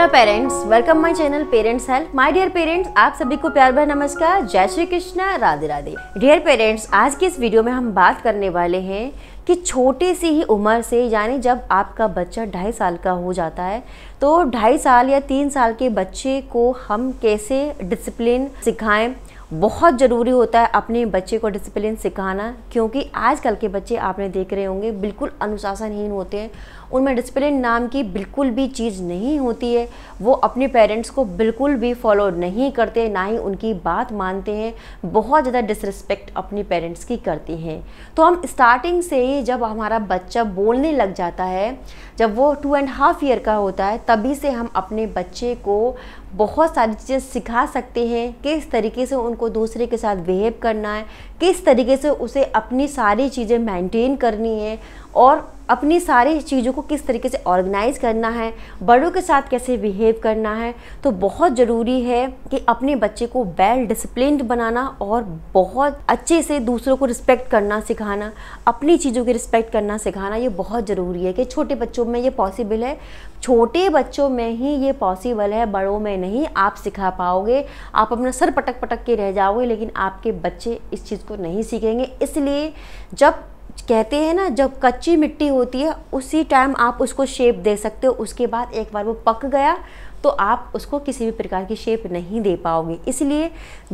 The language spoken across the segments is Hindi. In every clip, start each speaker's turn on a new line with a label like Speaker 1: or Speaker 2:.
Speaker 1: hello parents welcome my channel parents help my dear parents आप सभी को प्यार भरा नमस्कार जय श्री कृष्णा राधे राधे डियर पेरेंट्स आज की इस वीडियो में हम बात करने वाले हैं कि छोटी सी ही उम्र से यानी जब आपका बच्चा ढाई साल का हो जाता है तो ढाई साल या तीन साल के बच्चे को हम कैसे डिसिप्लिन सिखाएं बहुत ज़रूरी होता है अपने बच्चे को डिसिप्लिन सिखाना क्योंकि आजकल के बच्चे आपने देख रहे होंगे बिल्कुल अनुशासनहीन होते हैं उनमें डिसिप्लिन नाम की बिल्कुल भी चीज़ नहीं होती है वो अपने पेरेंट्स को बिल्कुल भी फॉलो नहीं करते ना ही उनकी बात मानते हैं बहुत ज़्यादा डिसरिस्पेक्ट अपने पेरेंट्स की करती हैं तो हम स्टार्टिंग से ही जब हमारा बच्चा बोलने लग जाता है जब वो टू एंड हाफ़ ईयर का होता है तभी से हम अपने बच्चे को बहुत सारी चीज़ें सिखा सकते हैं किस तरीके से उनको दूसरे के साथ बिहेव करना है किस तरीके से उसे अपनी सारी चीज़ें मेंटेन करनी है और अपनी सारी चीज़ों को किस तरीके से ऑर्गेनाइज करना है बड़ों के साथ कैसे बिहेव करना है तो बहुत ज़रूरी है कि अपने बच्चे को वेल डिसिप्लिन बनाना और बहुत अच्छे से दूसरों को रिस्पेक्ट करना सिखाना अपनी चीज़ों की रिस्पेक्ट करना सिखाना ये बहुत ज़रूरी है कि छोटे बच्चों में ये पॉसिबल है छोटे बच्चों में ही ये पॉसिबल है बड़ों में नहीं आप सिखा पाओगे आप अपना सर पटक पटक के रह जाओगे लेकिन आपके बच्चे इस चीज़ को नहीं सीखेंगे इसलिए जब कहते हैं ना जब कच्ची मिट्टी होती है उसी टाइम आप उसको शेप दे सकते हो उसके बाद एक बार वो पक गया तो आप उसको किसी भी प्रकार की शेप नहीं दे पाओगे इसलिए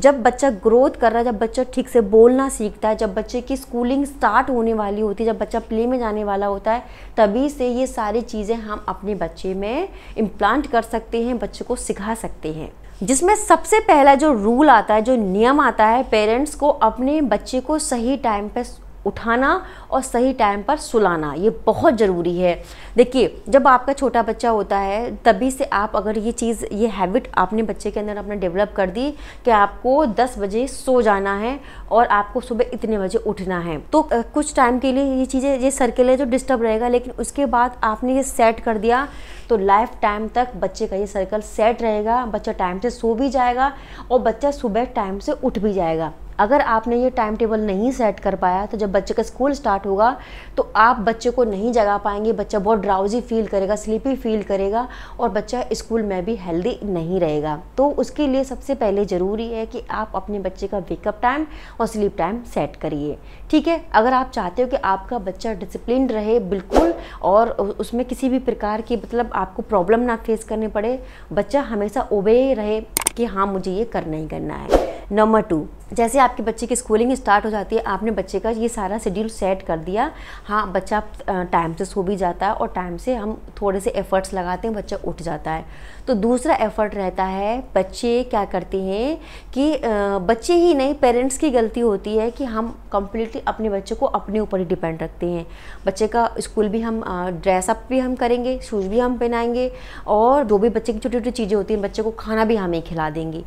Speaker 1: जब बच्चा ग्रोथ कर रहा है जब बच्चा ठीक से बोलना सीखता है जब बच्चे की स्कूलिंग स्टार्ट होने वाली होती है जब बच्चा प्ले में जाने वाला होता है तभी से ये सारी चीज़ें हम अपने बच्चे में इम्प्लांट कर सकते हैं बच्चे को सिखा सकते हैं जिसमें सबसे पहला जो रूल आता है जो नियम आता है पेरेंट्स को अपने बच्चे को सही टाइम पर उठाना और सही टाइम पर सुलाना ये बहुत ज़रूरी है देखिए जब आपका छोटा बच्चा होता है तभी से आप अगर ये चीज़ ये हैबिट आपने बच्चे के अंदर अपने डेवलप कर दी कि आपको 10 बजे सो जाना है और आपको सुबह इतने बजे उठना है तो कुछ टाइम के लिए ये चीज़ें ये सर्किल है जो डिस्टर्ब रहेगा लेकिन उसके बाद आपने ये सेट कर दिया तो लाइफ टाइम तक बच्चे का ये सर्कल सेट रहेगा बच्चा टाइम से सो भी जाएगा और बच्चा सुबह टाइम से उठ भी जाएगा अगर आपने ये टाइम टेबल नहीं सेट कर पाया तो जब बच्चे का स्कूल स्टार्ट होगा तो आप बच्चे को नहीं जगा पाएंगे बच्चा बहुत ड्राउजी फील करेगा स्लीपी फील करेगा और बच्चा स्कूल में भी हेल्दी नहीं रहेगा तो उसके लिए सबसे पहले ज़रूरी है कि आप अपने बच्चे का वेकअप टाइम और स्लीप टाइम सेट करिए ठीक है अगर आप चाहते हो कि आपका बच्चा डिसिप्लिन रहे बिल्कुल और उसमें किसी भी प्रकार की मतलब आपको प्रॉब्लम ना फेस करनी पड़े बच्चा हमेशा ओबे रहे कि हाँ मुझे ये करना ही करना है नंबर टू जैसे आपके बच्चे की स्कूलिंग स्टार्ट हो जाती है आपने बच्चे का ये सारा शेड्यूल सेट कर दिया हाँ बच्चा टाइम से सो भी जाता है और टाइम से हम थोड़े से एफ़र्ट्स लगाते हैं बच्चा उठ जाता है तो दूसरा एफ़र्ट रहता है बच्चे क्या करते हैं कि बच्चे ही नहीं पेरेंट्स की गलती होती है कि हम कम्प्लीटली अपने बच्चे को अपने ऊपर ही डिपेंड रखते हैं बच्चे का स्कूल भी हम ड्रेसअप भी हम करेंगे शूज़ भी हम पहनाएंगे और जो भी बच्चे की छोटी छोटी चीज़ें होती हैं बच्चे को खाना भी हमें खिला देंगे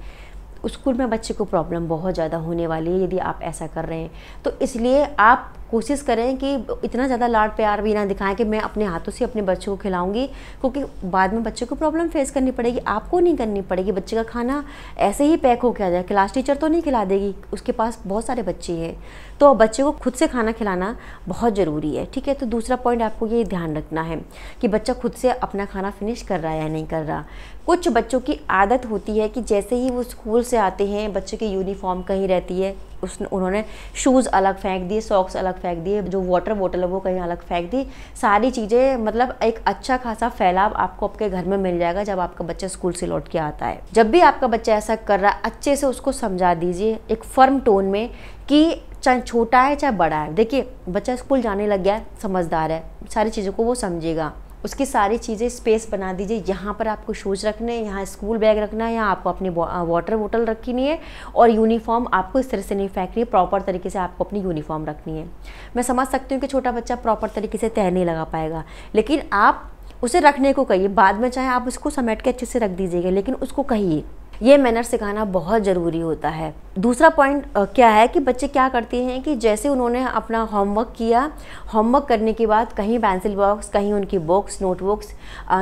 Speaker 1: स्कूल में बच्चे को प्रॉब्लम बहुत ज़्यादा होने वाली है यदि आप ऐसा कर रहे हैं तो इसलिए आप कोशिश करें कि इतना ज़्यादा लाड प्यार भी ना दिखाएं कि मैं अपने हाथों से अपने बच्चों को खिलाऊंगी क्योंकि बाद में बच्चे को प्रॉब्लम फेस करनी पड़ेगी आपको नहीं करनी पड़ेगी बच्चे का खाना ऐसे ही पैक होकर आ जाए क्लास टीचर तो नहीं खिला देगी उसके पास बहुत सारे बच्चे हैं तो बच्चे को खुद से खाना खिलाना बहुत ज़रूरी है ठीक है तो दूसरा पॉइंट आपको ये ध्यान रखना है कि बच्चा खुद से अपना खाना फिनिश कर रहा है या नहीं कर रहा कुछ बच्चों की आदत होती है कि जैसे ही वो स्कूल से आते हैं बच्चे की यूनिफॉर्म कहीं रहती है उस उन्होंने शूज़ अलग फेंक दिए सॉक्स अलग फेंक दिए जो वाटर बॉटल है वो कहीं अलग फेंक दी सारी चीज़ें मतलब एक अच्छा खासा फैलाव आपको आपके घर में मिल जाएगा जब आपका बच्चा स्कूल से लौट के आता है जब भी आपका बच्चा ऐसा कर रहा है अच्छे से उसको समझा दीजिए एक फर्म टोन में कि चाहे छोटा है चाहे बड़ा है देखिए बच्चा स्कूल जाने लग गया है समझदार है सारी चीज़ों को वो समझेगा उसकी सारी चीज़ें स्पेस बना दीजिए यहाँ पर आपको शूज़ रखने हैं यहाँ स्कूल बैग रखना है यहाँ आपको अपनी वाटर बोतल रखनी है और यूनिफॉर्म आपको इस तरह से नहीं फेंकनी है प्रॉपर तरीके से आपको अपनी यूनिफॉर्म रखनी है मैं समझ सकती हूँ कि छोटा बच्चा प्रॉपर तरीके से तैरने नहीं लगा पाएगा लेकिन आप उसे रखने को कहिए बाद में चाहे आप उसको समेट के अच्छे से रख दीजिएगा लेकिन उसको कहिए ये मैनर सिखाना बहुत ज़रूरी होता है दूसरा पॉइंट क्या है कि बच्चे क्या करते हैं कि जैसे उन्होंने अपना होमवर्क किया होमवर्क करने के बाद कहीं पेंसिल बॉक्स कहीं उनकी बुक्स नोटबुक्स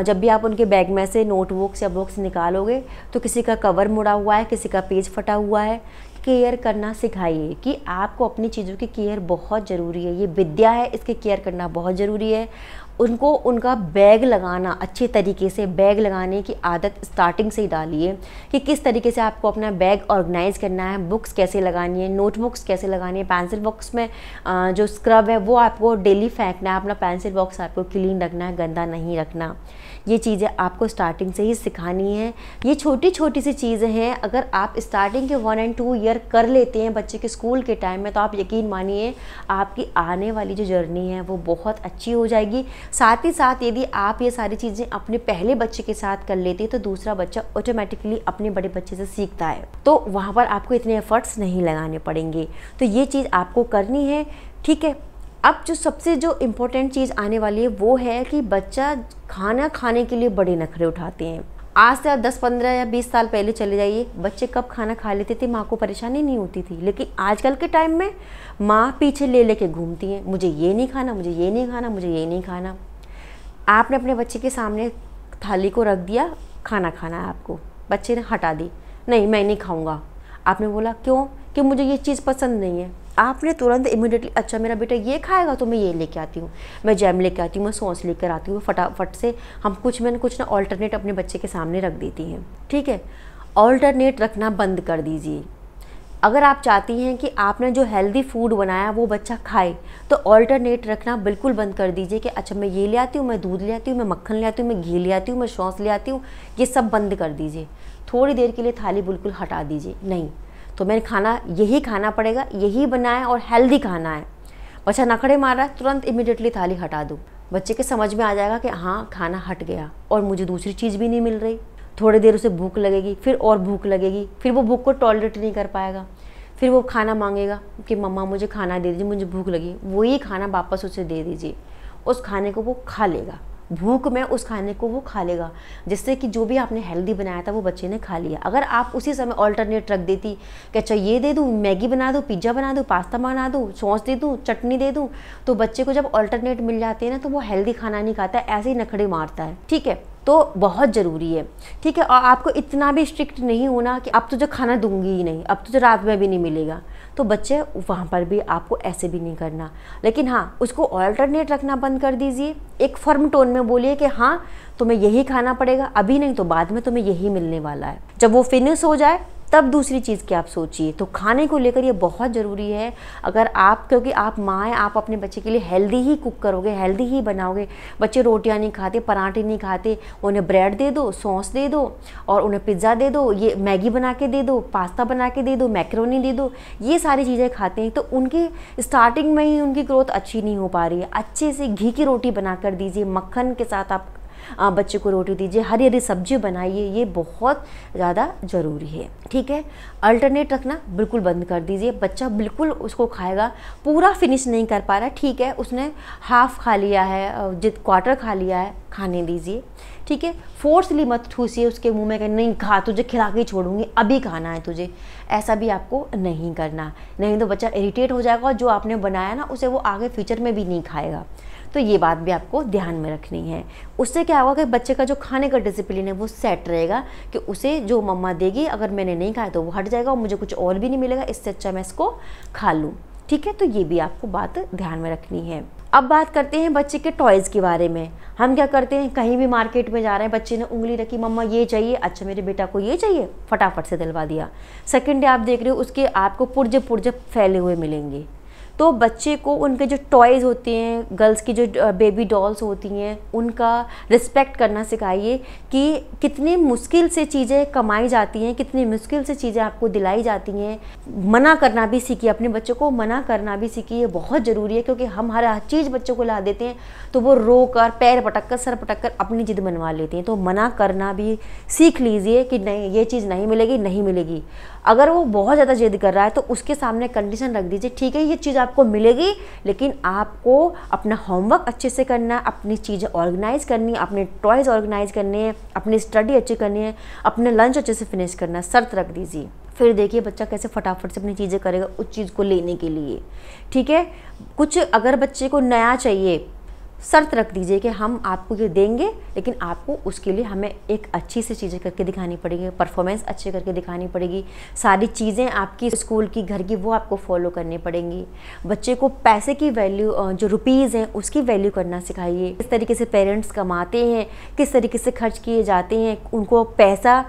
Speaker 1: जब भी आप उनके बैग में से नोटबुक्स या बुक्स निकालोगे तो किसी का कवर मुड़ा हुआ है किसी का पेज फटा हुआ है केयर करना सिखाइए कि आपको अपनी चीज़ों की केयर बहुत ज़रूरी है ये विद्या है इसकी केयर करना बहुत ज़रूरी है उनको उनका बैग लगाना अच्छे तरीके से बैग लगाने की आदत स्टार्टिंग से ही डालिए कि किस तरीके से आपको अपना बैग ऑर्गेनाइज़ करना है बुक्स कैसे लगानी है नोटबुक्स कैसे लगानी है पेंसिल बॉक्स में जो स्क्रब है वो आपको डेली फेंकना है अपना पेंसिल बॉक्स आपको क्लीन रखना है गंदा नहीं रखना ये चीज़ें आपको स्टार्टिंग से ही सिखानी है ये छोटी छोटी सी चीज़ें हैं अगर आप स्टार्टिंग के वन एंड टू ईयर कर लेते हैं बच्चे के स्कूल के टाइम में तो आप यकीन मानिए आपकी आने वाली जो जर्नी है वो बहुत अच्छी हो जाएगी साथ ही साथ यदि आप ये सारी चीज़ें अपने पहले बच्चे के साथ कर लेते हैं तो दूसरा बच्चा ऑटोमेटिकली अपने बड़े बच्चे से सीखता है तो वहाँ पर आपको इतने एफर्ट्स नहीं लगाने पड़ेंगे तो ये चीज़ आपको करनी है ठीक है अब जो सबसे जो इम्पोर्टेंट चीज़ आने वाली है वो है कि बच्चा खाना खाने के लिए बड़े नखरे उठाते हैं आज से आप दस पंद्रह या बीस साल पहले चले जाइए बच्चे कब खाना खा लेते थे माँ को परेशानी नहीं होती थी लेकिन आजकल के टाइम में माँ पीछे ले लेके घूमती हैं मुझे ये नहीं खाना मुझे ये नहीं खाना मुझे ये नहीं खाना आपने अपने बच्चे के सामने थाली को रख दिया खाना खाना है आपको बच्चे ने हटा दी नहीं मैं नहीं खाऊंगा आपने बोला क्यों कि मुझे ये चीज़ पसंद नहीं है आपने तुरंत इमिडिएटली अच्छा मेरा बेटा ये खाएगा तो मैं ये लेके आती हूँ मैं जैम लेके आती हूँ मैं सॉस लेकर आती हूँ फटाफट से हम कुछ मैंने कुछ ना ऑल्टरनेट अपने बच्चे के सामने रख देती हैं ठीक है ऑल्टरनेट रखना बंद कर दीजिए अगर आप चाहती हैं कि आपने जो हेल्दी फूड बनाया वो बच्चा खाए तो ऑल्टरनेट रखना बिल्कुल बंद कर दीजिए कि अच्छा मैं ये ले आती हूँ मैं दूध ले आती हूँ मैं मक्खन ले आती हूँ मैं घी ले आती हूँ मैं सॉस ले आती हूँ ये सब बंद कर दीजिए थोड़ी देर के लिए थाली बिल्कुल हटा दीजिए नहीं तो मैंने खाना यही खाना पड़ेगा यही बनाए और हेल्दी खाना है बच्चा नखड़े है तुरंत इमिडिएटली थाली हटा दूँ बच्चे के समझ में आ जाएगा कि हाँ खाना हट गया और मुझे दूसरी चीज़ भी नहीं मिल रही थोड़ी देर उसे भूख लगेगी फिर और भूख लगेगी फिर वो भूख को टॉलरेट नहीं कर पाएगा फिर वो खाना मांगेगा कि मम्मा मुझे खाना दे दीजिए मुझे भूख लगी वही खाना वापस उसे दे दीजिए उस खाने को वो खा लेगा भूख में उस खाने को वो खा लेगा जिससे कि जो भी आपने हेल्दी बनाया था वो बच्चे ने खा लिया अगर आप उसी समय ऑल्टरनेट रख देती कि अच्छा ये दे दूँ मैगी बना दो पिज्ज़ा बना दो पास्ता बना दो सॉस दे दूँ चटनी दे दूँ तो बच्चे को जब ऑल्टरनेट मिल जाते हैं ना तो वो हेल्दी खाना नहीं खाता ऐसे ही नखड़े मारता है ठीक है तो बहुत ज़रूरी है ठीक है और आपको इतना भी स्ट्रिक्ट नहीं होना कि अब तो जो खाना दूंगी ही नहीं अब तो जो रात में भी नहीं मिलेगा तो बच्चे वहाँ पर भी आपको ऐसे भी नहीं करना लेकिन हाँ उसको ऑल्टरनेट रखना बंद कर दीजिए एक फर्म टोन में बोलिए कि हाँ तुम्हें यही खाना पड़ेगा अभी नहीं तो बाद में तुम्हें यही मिलने वाला है जब वो फिनिश हो जाए तब दूसरी चीज़ की आप सोचिए तो खाने को लेकर ये बहुत ज़रूरी है अगर आप क्योंकि आप माँ हैं आप अपने बच्चे के लिए हेल्दी ही कुक करोगे हेल्दी ही बनाओगे बच्चे रोटियाँ नहीं खाते पराठे नहीं खाते उन्हें ब्रेड दे दो सॉस दे दो और उन्हें पिज़्ज़ा दे दो ये मैगी बना के दे दो पास्ता बना के दे दो मैक्रोनी दे दो ये सारी चीज़ें खाते हैं तो उनकी स्टार्टिंग में ही उनकी ग्रोथ अच्छी नहीं हो पा रही है अच्छे से घी की रोटी बना कर दीजिए मक्खन के साथ आप आप बच्चे को रोटी दीजिए हरी हरी सब्जी बनाइए ये बहुत ज़्यादा ज़रूरी है ठीक है अल्टरनेट रखना बिल्कुल बंद कर दीजिए बच्चा बिल्कुल उसको खाएगा पूरा फिनिश नहीं कर पा रहा ठीक है उसने हाफ़ खा लिया है जित क्वार्टर खा लिया है खाने दीजिए ठीक है फोर्सली मत ठूसिए उसके मुंह में कि नहीं खा तुझे खिला के छोड़ूंगी अभी खाना है तुझे ऐसा भी आपको नहीं करना नहीं तो बच्चा इरीटेट हो जाएगा और जो आपने बनाया ना उसे वो आगे फ्यूचर में भी नहीं खाएगा तो ये बात भी आपको ध्यान में रखनी है उससे क्या होगा कि बच्चे का जो खाने का डिसिप्लिन है वो सेट रहेगा कि उसे जो मम्मा देगी अगर मैंने नहीं खाया तो वो हट जाएगा और मुझे कुछ और भी नहीं मिलेगा इससे अच्छा मैं इसको खा लूँ ठीक है तो ये भी आपको बात ध्यान में रखनी है अब बात करते हैं बच्चे के टॉयज़ के बारे में हम क्या करते हैं कहीं भी मार्केट में जा रहे हैं बच्चे ने उंगली रखी मम्मा ये चाहिए अच्छा मेरे बेटा को ये चाहिए फटाफट से दिलवा दिया सेकंड डे आप देख रहे हो उसके आपको पुरजे पुरजे फैले हुए मिलेंगे तो बच्चे को उनके जो टॉयज़ होते हैं गर्ल्स की जो बेबी डॉल्स होती हैं उनका रिस्पेक्ट करना सिखाइए कि कितनी मुश्किल से चीज़ें कमाई जाती हैं कितनी मुश्किल से चीज़ें आपको दिलाई जाती हैं मना करना भी सीखिए अपने बच्चों को मना करना भी सीखिए बहुत ज़रूरी है क्योंकि हम हर चीज़ बच्चों को ला देते हैं तो वो रो कर पैर पटक कर सर पटक कर अपनी ज़िद बनवा लेती हैं तो मना करना भी सीख लीजिए कि नहीं ये चीज़ नहीं मिलेगी नहीं मिलेगी अगर वो बहुत ज़्यादा ज़िद कर रहा है तो उसके सामने कंडीशन रख दीजिए ठीक है ये चीज़ आप आपको मिलेगी लेकिन आपको अपना होमवर्क अच्छे से करना अपनी चीज़ें ऑर्गेनाइज करनी अपने टॉयज़ ऑर्गेनाइज करने हैं अपनी स्टडी अच्छी करनी है अपने लंच अच्छे से फिनिश करना शर्त रख दीजिए फिर देखिए बच्चा कैसे फटाफट से अपनी चीज़ें करेगा उस चीज़ को लेने के लिए ठीक है कुछ अगर बच्चे को नया चाहिए शर्त रख दीजिए कि हम आपको ये देंगे लेकिन आपको उसके लिए हमें एक अच्छी सी चीज़ें करके दिखानी पड़ेगी परफॉर्मेंस अच्छे करके दिखानी पड़ेगी सारी चीज़ें आपकी स्कूल की घर की वो आपको फॉलो करनी पड़ेंगी बच्चे को पैसे की वैल्यू जो रुपीज़ हैं उसकी वैल्यू करना सिखाइए किस तरीके से पेरेंट्स कमाते हैं किस तरीके से खर्च किए जाते हैं उनको पैसा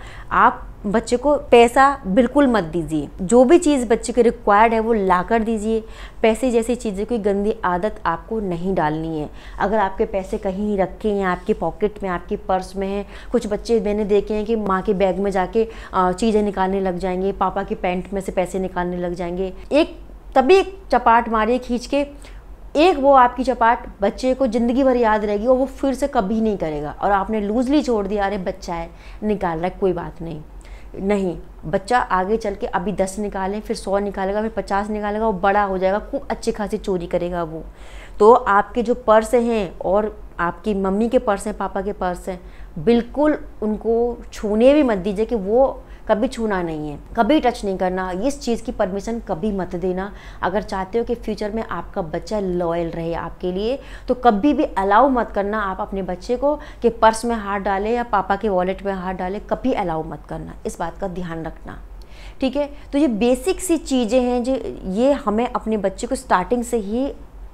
Speaker 1: आप बच्चे को पैसा बिल्कुल मत दीजिए जो भी चीज़ बच्चे के रिक्वायर्ड है वो ला कर दीजिए पैसे जैसी चीज़ें कोई गंदी आदत आपको नहीं डालनी है अगर आपके पैसे कहीं रखे हैं आपके पॉकेट में आपके पर्स में हैं कुछ बच्चे मैंने देखे हैं कि माँ के बैग में जाके चीज़ें निकालने लग जाएंगे पापा के पैंट में से पैसे निकालने लग जाएंगे एक तभी एक चपाट मारिए खींच के एक वो आपकी चपाट बच्चे को ज़िंदगी भर याद रहेगी और वो फिर से कभी नहीं करेगा और आपने लूजली छोड़ दिया अरे बच्चा है निकाल रहा है कोई बात नहीं नहीं बच्चा आगे चल के अभी दस निकालें फिर सौ निकालेगा फिर पचास निकालेगा वो बड़ा हो जाएगा खूब अच्छी खासी चोरी करेगा वो तो आपके जो पर्स हैं और आपकी मम्मी के पर्स हैं पापा के पर्स हैं बिल्कुल उनको छूने भी मत दीजिए कि वो कभी छूना नहीं है कभी टच नहीं करना इस चीज़ की परमिशन कभी मत देना अगर चाहते हो कि फ्यूचर में आपका बच्चा लॉयल रहे आपके लिए तो कभी भी अलाउ मत करना आप अपने बच्चे को कि पर्स में हाथ डालें या पापा के वॉलेट में हाथ डालें कभी अलाउ मत करना इस बात का ध्यान रखना ठीक है तो ये बेसिक सी चीज़ें हैं जो ये हमें अपने बच्चे को स्टार्टिंग से ही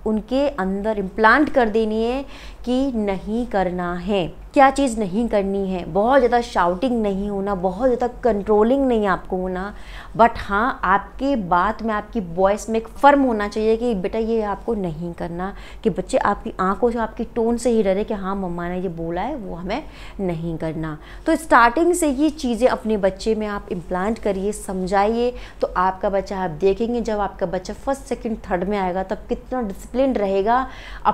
Speaker 1: उनके अंदर इम्प्लांट कर देनी है कि नहीं करना है क्या चीज़ नहीं करनी है बहुत ज़्यादा शाउटिंग नहीं होना बहुत ज़्यादा कंट्रोलिंग नहीं आपको होना बट हाँ आपके बात में आपकी वॉइस में एक फर्म होना चाहिए कि बेटा ये आपको नहीं करना कि बच्चे आपकी आंखों से आपकी टोन से ही डरे कि हाँ मम्मा ने ये बोला है वो हमें नहीं करना तो स्टार्टिंग से ये चीज़ें अपने बच्चे में आप इम्प्लांट करिए समझाइए तो आपका बच्चा आप देखेंगे जब आपका बच्चा फर्स्ट सेकेंड थर्ड में आएगा तब कितना डिसिप्लिन रहेगा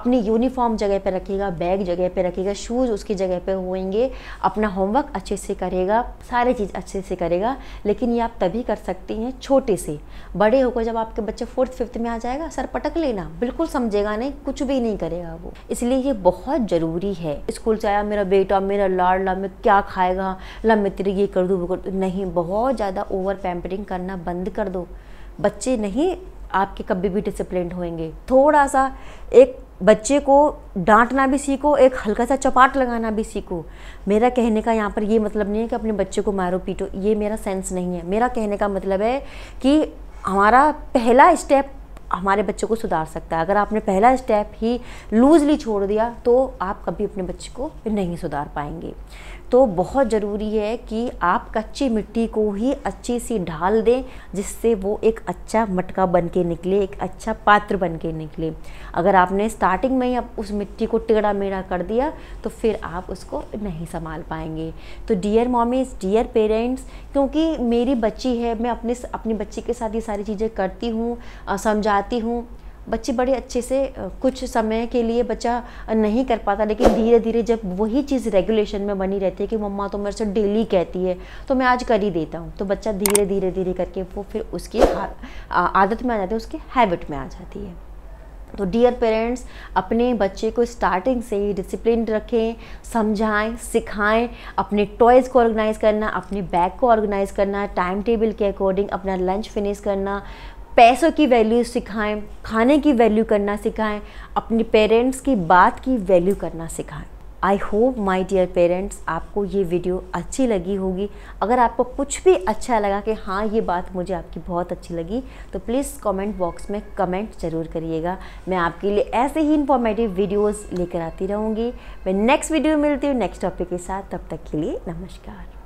Speaker 1: अपनी यूनिफॉर्म जगह पर रखेगा बैग जगह पर रखेगा शूज़ उसकी जगह पर होएंगे अपना होमवर्क अच्छे से करेगा सारी चीज़ अच्छे से करेगा लेकिन ये आप तभी कर सकते सकती हैं छोटे से बड़े होकर जब आपके बच्चे फोर्थ फिफ्थ में आ जाएगा सर पटक लेना बिल्कुल समझेगा नहीं कुछ भी नहीं करेगा वो इसलिए ये बहुत ज़रूरी है स्कूल से आया मेरा बेटा मेरा ला मैं क्या खाएगा ला मैं तेरे ये कर दूँ कर दूँ नहीं बहुत ज़्यादा ओवर पैम्परिंग करना बंद कर दो बच्चे नहीं आपके कभी भी डिसिप्लिन होंगे थोड़ा सा एक बच्चे को डांटना भी सीखो एक हल्का सा चपाट लगाना भी सीखो मेरा कहने का यहाँ पर ये मतलब नहीं है कि अपने बच्चे को मारो पीटो ये मेरा सेंस नहीं है मेरा कहने का मतलब है कि हमारा पहला स्टेप हमारे बच्चे को सुधार सकता है अगर आपने पहला स्टेप ही लूजली छोड़ दिया तो आप कभी अपने बच्चे को नहीं सुधार पाएंगे तो बहुत ज़रूरी है कि आप कच्ची मिट्टी को ही अच्छी सी ढाल दें जिससे वो एक अच्छा मटका बन के निकले एक अच्छा पात्र बन के निकले अगर आपने स्टार्टिंग में ही अब उस मिट्टी को टेढ़ा मेढ़ा कर दिया तो फिर आप उसको नहीं संभाल पाएंगे तो डियर मॉमीज डियर पेरेंट्स क्योंकि मेरी बच्ची है मैं अपने अपनी बच्ची के साथ ये सारी चीज़ें करती हूँ समझाती हूँ बच्चे बड़े अच्छे से कुछ समय के लिए बच्चा नहीं कर पाता लेकिन धीरे धीरे जब वही चीज़ रेगुलेशन में बनी रहती है कि मम्मा तो मेरे से डेली कहती है तो मैं आज कर ही देता हूँ तो बच्चा धीरे धीरे धीरे करके वो फिर उसकी आदत में आ जाती है उसके हैबिट में आ जाती है तो डियर पेरेंट्स अपने बच्चे को स्टार्टिंग से ही डिसिप्लिन रखें समझाएं सिखाएं अपने टॉयज़ को ऑर्गेनाइज़ करना अपने बैग को ऑर्गेनाइज़ करना टाइम टेबल के अकॉर्डिंग अपना लंच फिनिश करना पैसों की वैल्यू सिखाएं खाने की वैल्यू करना सिखाएं अपने पेरेंट्स की बात की वैल्यू करना सिखाएं I hope my dear parents आपको ये वीडियो अच्छी लगी होगी अगर आपको कुछ भी अच्छा लगा कि हाँ ये बात मुझे आपकी बहुत अच्छी लगी तो प्लीज़ कमेंट बॉक्स में कमेंट ज़रूर करिएगा मैं आपके लिए ऐसे ही इंफॉर्मेटिव वीडियोस लेकर आती रहूँगी मैं नेक्स्ट वीडियो मिलती हूँ नेक्स्ट टॉपिक के साथ तब तक के लिए नमस्कार